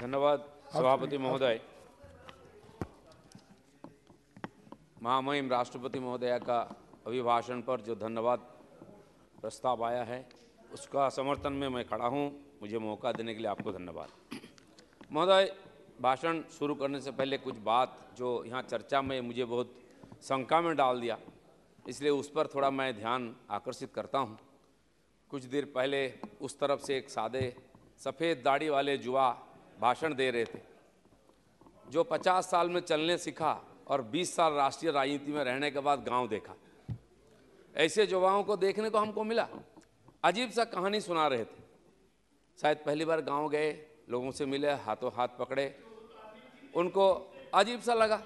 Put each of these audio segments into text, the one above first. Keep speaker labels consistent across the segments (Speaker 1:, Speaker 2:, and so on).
Speaker 1: धन्यवाद सभापति महोदय महामहिम राष्ट्रपति महोदया का अभिभाषण पर जो धन्यवाद प्रस्ताव आया है उसका समर्थन में मैं खड़ा हूँ मुझे मौका देने के लिए आपको धन्यवाद महोदय भाषण शुरू करने से पहले कुछ बात जो यहाँ चर्चा में मुझे बहुत शंका में डाल दिया इसलिए उस पर थोड़ा मैं ध्यान आकर्षित करता हूँ कुछ देर पहले उस तरफ से एक सादे सफ़ेद दाढ़ी वाले जुआ भाषण दे रहे थे जो 50 साल में चलने सीखा और 20 साल राष्ट्रीय राजनीति में रहने के बाद गांव देखा ऐसे युवाओं को देखने को हमको मिला अजीब सा कहानी सुना रहे थे शायद पहली बार गांव गए लोगों से मिले हाथों हाथ पकड़े उनको अजीब सा लगा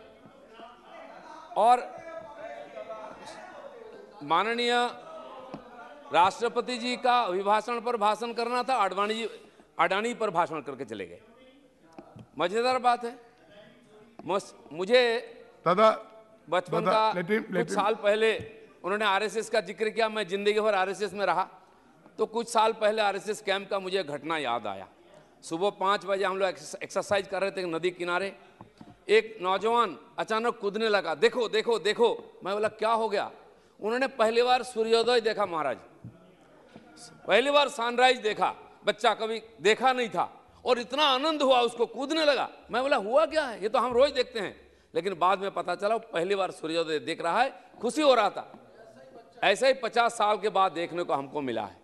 Speaker 1: और माननीय राष्ट्रपति जी का अभिभाषण पर भाषण करना था अडवाणी जी अडानी पर भाषण करके चले गए मजेदार बात है मुझे बचपन का कुछ साल पहले उन्होंने आरएसएस का जिक्र किया मैं जिंदगी भर आरएसएस में रहा तो कुछ साल पहले आरएसएस कैंप का मुझे घटना याद आया सुबह पाँच बजे हम लोग एक्सरसाइज कर रहे थे नदी किनारे एक नौजवान अचानक कूदने लगा देखो देखो देखो मैं बोला क्या हो गया उन्होंने पहली बार सूर्योदय देखा महाराज पहली बार सनराइज देखा बच्चा कभी देखा नहीं था और इतना आनंद हुआ उसको कूदने लगा मैं बोला हुआ क्या है ये तो हम रोज देखते हैं लेकिन बाद में पता चला पहली बार सूर्योदय देख रहा है खुशी हो रहा था ऐसे ही पचास साल के बाद देखने को हमको मिला है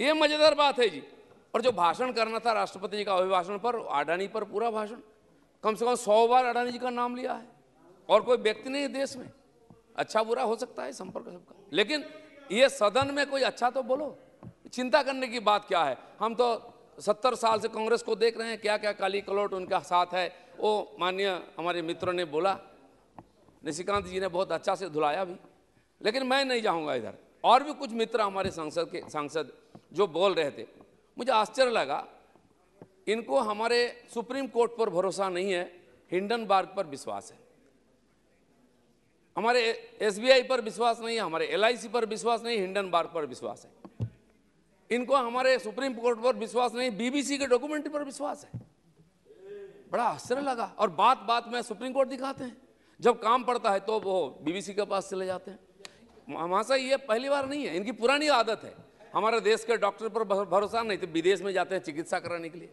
Speaker 1: ये मजेदार बात है जी और जो भाषण करना था राष्ट्रपति जी का अभिभाषण पर अडानी पर पूरा भाषण कम से कम सौ बार अडानी जी का नाम लिया है और कोई व्यक्ति नहीं है देश में अच्छा बुरा हो सकता है संपर्क सबका लेकिन ये सदन में कोई अच्छा तो बोलो चिंता करने की बात क्या है हम तो सत्तर साल से कांग्रेस को देख रहे हैं क्या क्या काली कलोट उनका साथ है वो माननीय हमारे मित्रों ने बोला निशिकांत जी ने बहुत अच्छा से धुलाया भी लेकिन मैं नहीं जाऊंगा इधर और भी कुछ मित्र हमारे सांसद के सांसद जो बोल रहे थे मुझे आश्चर्य लगा इनको हमारे सुप्रीम कोर्ट पर भरोसा नहीं है बार्ग पर विश्वास है हमारे एस पर विश्वास नहीं है हमारे एल पर विश्वास नहीं बार्ग पर विश्वास है इनको हमारे सुप्रीम कोर्ट पर विश्वास नहीं बीबीसी के डॉक्यूमेंट पर विश्वास है बड़ा आश्चर्य लगा और बात बात में सुप्रीम कोर्ट दिखाते हैं जब काम पड़ता है तो वो बीबीसी के पास चले जाते हैं से ये पहली बार नहीं है इनकी पुरानी आदत है हमारे देश के डॉक्टर पर भरोसा नहीं तो विदेश में जाते हैं चिकित्सा कराने के लिए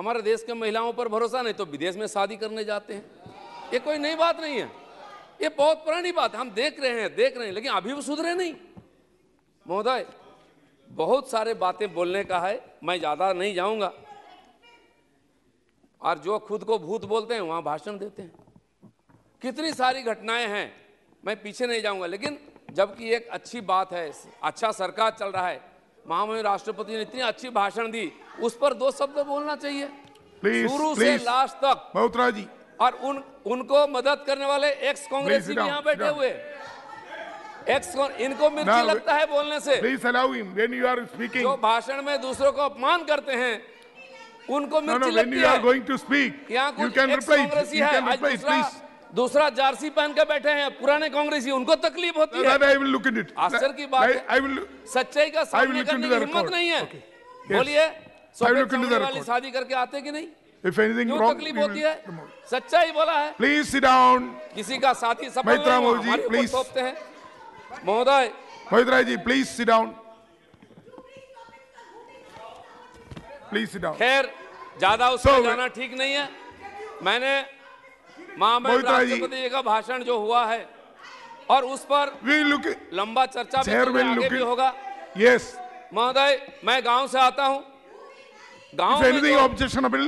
Speaker 1: हमारे देश के महिलाओं पर भरोसा नहीं तो विदेश में शादी करने जाते हैं ये कोई नई बात नहीं है ये बहुत पुरानी बात है हम देख रहे हैं देख रहे हैं लेकिन अभी वो सुधरे नहीं महोदय बहुत सारे बातें बोलने का है मैं ज़्यादा नहीं जाऊंगा और जो खुद को भूत बोलते हैं वहाँ भाषण देते हैं कितनी सारी घटनाएं हैं मैं पीछे नहीं जाऊंगा लेकिन जबकि एक अच्छी बात है अच्छा सरकार चल रहा है महामहिम राष्ट्रपति ने इतनी अच्छी भाषण दी उस पर दो शब्द बोलना चाहिए शुरू से लास्ट तक जी और उन उनको मदद करने वाले एक्स कांग्रेसी भी यहाँ बैठे हुए एक्स इनको मिर्ची Now, लगता है बोलने से please allow him when you are speaking जो भाषण में दूसरों को अपमान करते हैं उनको मिर्ची no, no, लगती है you are going to speak you can reply you can reply please दूसरा जर्सी पहन के बैठे हैं पुराने कांग्रेसी उनको तकलीफ होती no, है आई लुक इट आश्चर्य की बात है सच्चाई का सामना करने की हिम्मत नहीं है बोलिए वाली शादी करके आते कि नहीं If anything wrong, तकलीफ होती है सच्चाई बोला है प्लीज सिट डाउन किसी का साथी सफल मित्रा मोदी ऊपर थोपते हैं महोदय महोदय जी please sit down please sit down खैर ज्यादा उसको so, जाना ठीक नहीं है मैंने महामहिम राष्ट्रपति जी का भाषण जो हुआ है और उस पर लंबा चर्चा भी, आगे भी भी होगा यस yes. महोदय मैं गांव से आता हूं गांव में जो ऑब्जेक्शनेबल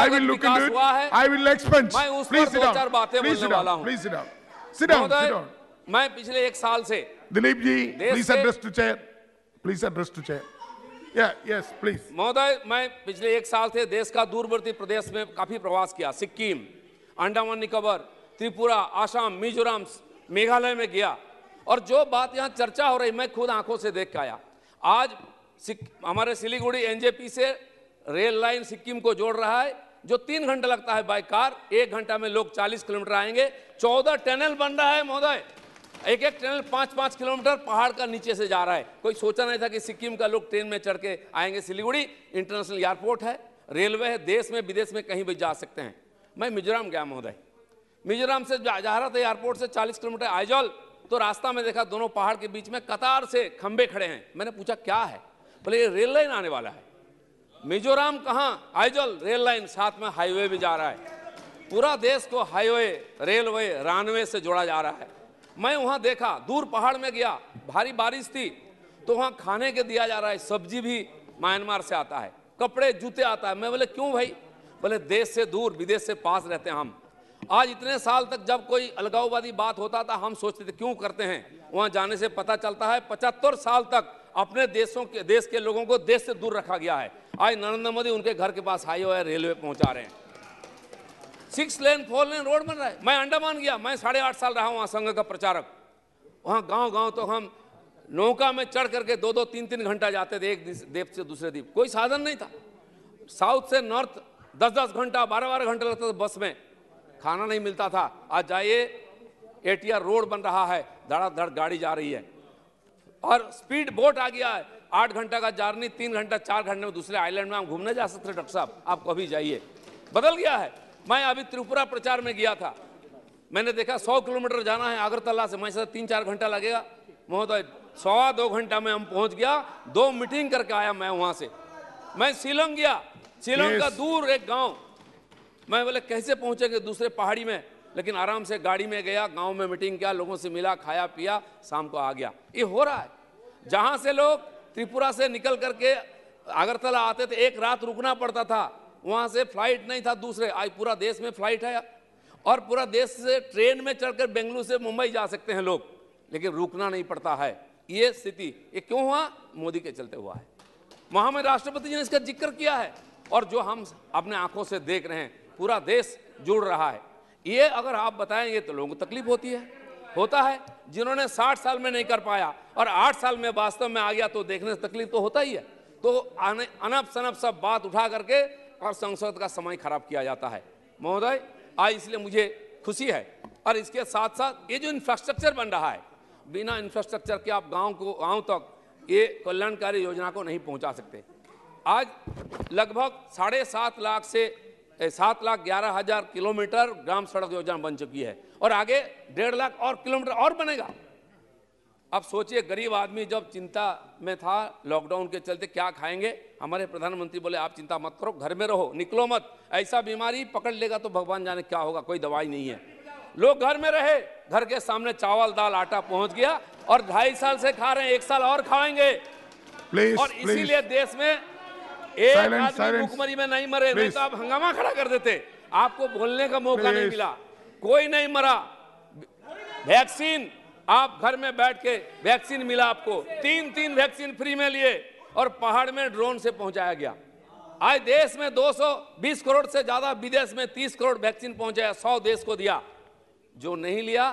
Speaker 1: आई विल मैं उस पर दो चार बातें बोलने वाला हूं प्लीज मैं पिछले एक साल से Dilip ji please address to chair please address to chair yes please महोदय मैं पिछले एक साल से देश का दूरवर्ती प्रदेश में काफी प्रवास किया सिक्किम अंडमान निकोबर त्रिपुरा आसाम मिजोरम मेघालय में गया और जो बात यहाँ चर्चा हो रही मैं खुद आंखों से देख के आया आज हमारे सिलीगुड़ी एनजेपी से रेल लाइन सिक्किम को जोड़ रहा है जो तीन घंटा लगता है बाई कार एक घंटा में लोग 40 किलोमीटर आएंगे 14 टनल बन रहा है महोदय एक एक टनल पाँच पाँच किलोमीटर पहाड़ का नीचे से जा रहा है कोई सोचा नहीं था कि सिक्किम का लोग ट्रेन में चढ़ के आएंगे सिलीगुड़ी इंटरनेशनल एयरपोर्ट है रेलवे है देश में विदेश में कहीं भी जा सकते हैं मैं मिजोरम गया महोदय मिजोरम से जा रहा था एयरपोर्ट से चालीस किलोमीटर आइजॉल तो रास्ता में देखा दोनों पहाड़ के बीच में कतार से खंबे खड़े हैं मैंने पूछा क्या है बोले ये रेल लाइन आने वाला है मिजोराम कहाँ आइजॉल रेल लाइन साथ में हाईवे भी जा रहा है पूरा देश को हाईवे रेलवे रानवे से जोड़ा जा रहा है मैं वहां देखा दूर पहाड़ में गया भारी बारिश थी तो वहाँ खाने के दिया जा रहा है सब्जी भी म्यांमार से आता है कपड़े जूते आता है मैं बोले क्यों भाई बोले देश से दूर विदेश से पास रहते हैं हम आज इतने साल तक जब कोई अलगाववादी बात होता था हम सोचते थे क्यों करते हैं वहां जाने से पता चलता है पचहत्तर साल तक अपने देशों के देश के लोगों को देश से दूर रखा गया है आज नरेंद्र मोदी उनके घर के पास हाईवे रेलवे पहुंचा रहे हैं six lane four lane road बन रहा है मैं अंडमान गया मैं साढ़े आठ साल रहा वहाँ संघ का प्रचारक वहाँ गांव गांव तो हम नौका में चढ़ करके दो दो तीन तीन घंटा जाते थे एक द्वीप से दूसरे द्वीप कोई साधन नहीं था साउथ से नॉर्थ दस दस घंटा बारह बारह घंटा लगता था बस में खाना नहीं मिलता था आज जाइए ए रोड बन रहा है धड़ाधड़ गाड़ी जा रही है और स्पीड बोट आ गया है आठ घंटा का जर्नी तीन घंटा चार घंटे में दूसरे आइलैंड में हम घूमने जा सकते हैं डॉक्टर साहब आप कभी जाइए बदल गया है मैं अभी त्रिपुरा प्रचार में गया था मैंने देखा सौ किलोमीटर जाना है अगरतला से मैं सोचा तीन चार घंटा लगेगा महोदय सवा दो घंटा में हम पहुंच गया दो मीटिंग करके आया मैं वहां से मैं शिलोंग गया शिलोंग का दूर एक गांव मैं बोले कैसे पहुंचेंगे दूसरे पहाड़ी में लेकिन आराम से गाड़ी में गया गांव में मीटिंग किया लोगों से मिला खाया पिया शाम को आ गया ये हो रहा है जहां से लोग त्रिपुरा से निकल करके अगरतला आते थे एक रात रुकना पड़ता था वहाँ से फ्लाइट नहीं था दूसरे आज पूरा देश में फ्लाइट है और पूरा देश से ट्रेन में चढ़कर बेंगलुरु से मुंबई जा सकते हैं लोग लेकिन रुकना नहीं पड़ता है ये स्थिति ये क्यों हुआ मोदी के चलते हुआ है में राष्ट्रपति जी ने इसका जिक्र किया है और जो हम अपने आंखों से देख रहे हैं पूरा देश जुड़ रहा है ये अगर आप बताएंगे तो लोगों को तकलीफ होती है होता है जिन्होंने 60 साल में नहीं कर पाया और 8 साल में वास्तव में आ गया तो देखने से तकलीफ तो होता ही है तो अनप सनप सब बात उठा करके और संसद का समय खराब किया जाता है महोदय आज इसलिए मुझे खुशी है और इसके साथ साथ ये जो इंफ्रास्ट्रक्चर बन रहा है बिना इंफ्रास्ट्रक्चर के आप गांव को गांव तक ये कल्याणकारी योजना को नहीं पहुंचा सकते आज लगभग साढ़े सात लाख से सात लाख ग्यारह हजार किलोमीटर ग्राम सड़क योजना बन चुकी है और आगे डेढ़ लाख और किलोमीटर और बनेगा अब सोचिए गरीब आदमी जब चिंता में था लॉकडाउन के चलते क्या खाएंगे हमारे प्रधानमंत्री बोले आप चिंता मत करो घर में रहो निकलो मत ऐसा बीमारी पकड़ लेगा तो भगवान जाने क्या होगा कोई दवाई नहीं है लोग घर में रहे घर के सामने चावल दाल आटा पहुंच गया और ढाई साल से खा रहे हैं एक साल और खाएंगे
Speaker 2: please, और इसीलिए
Speaker 1: देश में एक आदमी भुखमरी में नहीं मरे नहीं तो आप हंगामा खड़ा कर देते आपको बोलने का मौका नहीं मिला कोई नहीं मरा वैक्सीन आप घर में बैठ के वैक्सीन मिला आपको तीन तीन वैक्सीन फ्री में लिए और पहाड़ में ड्रोन से पहुंचाया गया आज देश में 220 करोड़ से ज्यादा विदेश में 30 करोड़ वैक्सीन पहुंचाया सौ देश को दिया जो नहीं लिया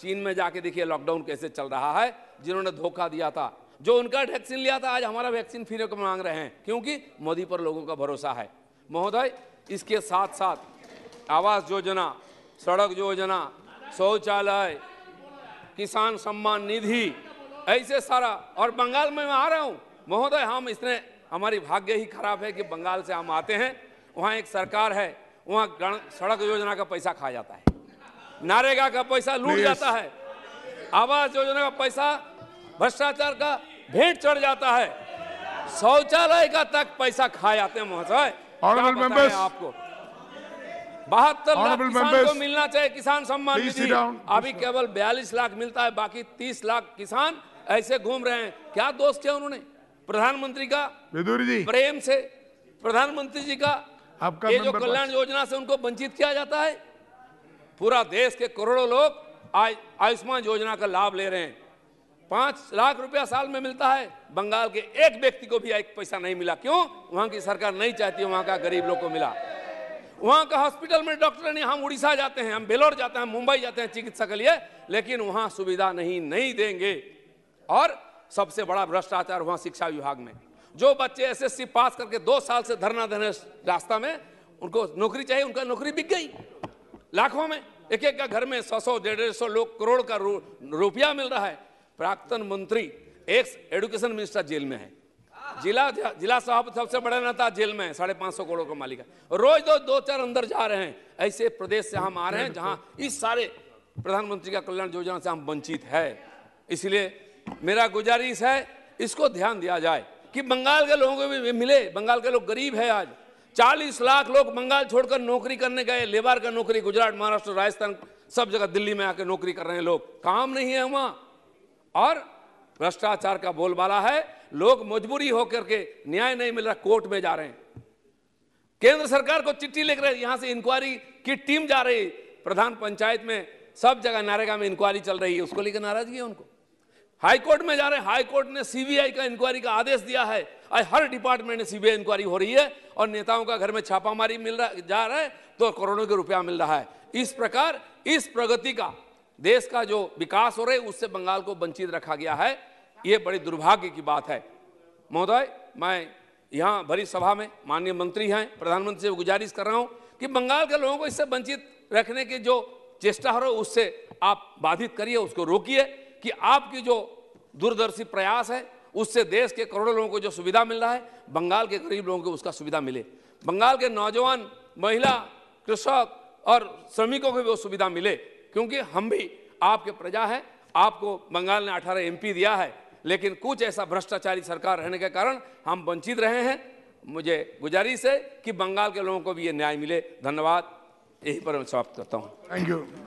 Speaker 1: चीन में जाके देखिए लॉकडाउन कैसे चल रहा है जिन्होंने धोखा दिया था जो उनका वैक्सीन लिया था आज हमारा वैक्सीन फ्री को मांग रहे हैं क्योंकि मोदी पर लोगों का भरोसा है महोदय इसके साथ साथ आवास योजना सड़क योजना शौचालय किसान सम्मान निधि ऐसे सारा और बंगाल में मैं आ रहा हूँ महोदय हम इसने हमारी भाग्य ही खराब है कि बंगाल से हम आते हैं वहाँ एक सरकार है वहाँ सड़क योजना का पैसा खा जाता है नारेगा का पैसा लूट जाता है आवास योजना का पैसा भ्रष्टाचार का भेंट चढ़ जाता है शौचालय का तक पैसा खा जाते हैं महोदय आपको बहत्तर लाख किसान को मिलना चाहिए किसान सम्मान निधि अभी केवल बयालीस लाख मिलता है बाकी तीस लाख किसान ऐसे घूम रहे हैं क्या दोस्त किया उन्होंने प्रधानमंत्री का जी प्रेम से प्रधानमंत्री जी का आपका ये जो कल्याण योजना से उनको वंचित किया जाता है पूरा देश के करोड़ों लोग आयुष्मान योजना का लाभ ले रहे हैं पांच लाख रुपया साल में मिलता है बंगाल के एक व्यक्ति को भी एक पैसा नहीं मिला क्यों वहां की सरकार नहीं चाहती वहां का गरीब लोग को मिला वहाँ का हॉस्पिटल में डॉक्टर नहीं हम उड़ीसा जाते हैं हम बेलोर जाते हैं मुंबई जाते हैं चिकित्सा के लिए लेकिन वहाँ सुविधा नहीं नहीं देंगे और सबसे बड़ा भ्रष्टाचार वहाँ शिक्षा विभाग में जो बच्चे एसएससी पास करके दो साल से धरना देने रास्ता में उनको नौकरी चाहिए उनका नौकरी बिक गई लाखों में एक एक का घर में सौ सौ डेढ़ सौ लोग करोड़ का रुपया मिल रहा है प्राक्तन मंत्री एक्स एडुकेशन मिनिस्टर जेल में है जिला जिला साहब सबसे बड़ा नेता जेल में साढ़े पांच सौ करोड़ का मालिक है रोज दो दो चार अंदर जा रहे हैं ऐसे प्रदेश से हम आ रहे हैं जहां इस सारे प्रधानमंत्री का कल्याण योजना से हम वंचित है इसलिए मेरा गुजारिश है इसको ध्यान दिया जाए कि बंगाल के लोगों को भी मिले बंगाल के लोग गरीब है आज चालीस लाख लोग बंगाल छोड़कर नौकरी करने गए लेबर का नौकरी गुजरात महाराष्ट्र राजस्थान सब जगह दिल्ली में आके नौकरी कर रहे हैं लोग काम नहीं है वहां और भ्रष्टाचार का बोलबाला है लोग मजबूरी होकर के न्याय नहीं मिल रहा कोर्ट में जा रहे हैं केंद्र सरकार को चिट्ठी लिख रहे यहां से इंक्वायरी की टीम जा रही प्रधान पंचायत में सब जगह नारेगा में इंक्वायरी चल रही है उसको लेकर नाराजगी है उनको हाईकोर्ट में जा रहे हैं हाईकोर्ट ने सीबीआई का इंक्वायरी का आदेश दिया है आज हर डिपार्टमेंट में सीबीआई इंक्वायरी हो रही है और नेताओं का घर में छापामारी मिल रहा जा रहा है तो करोड़ों के रुपया मिल रहा है इस प्रकार इस प्रगति का देश का जो विकास हो रहा है उससे बंगाल को वंचित रखा गया है ये बड़े दुर्भाग्य की बात है महोदय मैं यहाँ भरी सभा में माननीय मंत्री हैं प्रधानमंत्री से गुजारिश कर रहा हूँ कि बंगाल के लोगों को इससे वंचित रखने की जो चेष्टा हो उससे आप बाधित करिए उसको रोकिए कि आपकी जो दूरदर्शी प्रयास है उससे देश के करोड़ों लोगों को जो सुविधा मिल रहा है बंगाल के गरीब लोगों को उसका सुविधा मिले बंगाल के नौजवान महिला कृषक और श्रमिकों को भी वो सुविधा मिले क्योंकि हम भी आपके प्रजा हैं आपको बंगाल ने 18 एमपी दिया है लेकिन कुछ ऐसा भ्रष्टाचारी सरकार रहने के कारण हम वंचित रहे हैं मुझे गुजारिश है कि बंगाल के लोगों को भी ये न्याय मिले धन्यवाद यही पर मैं समाप्त करता हूँ थैंक यू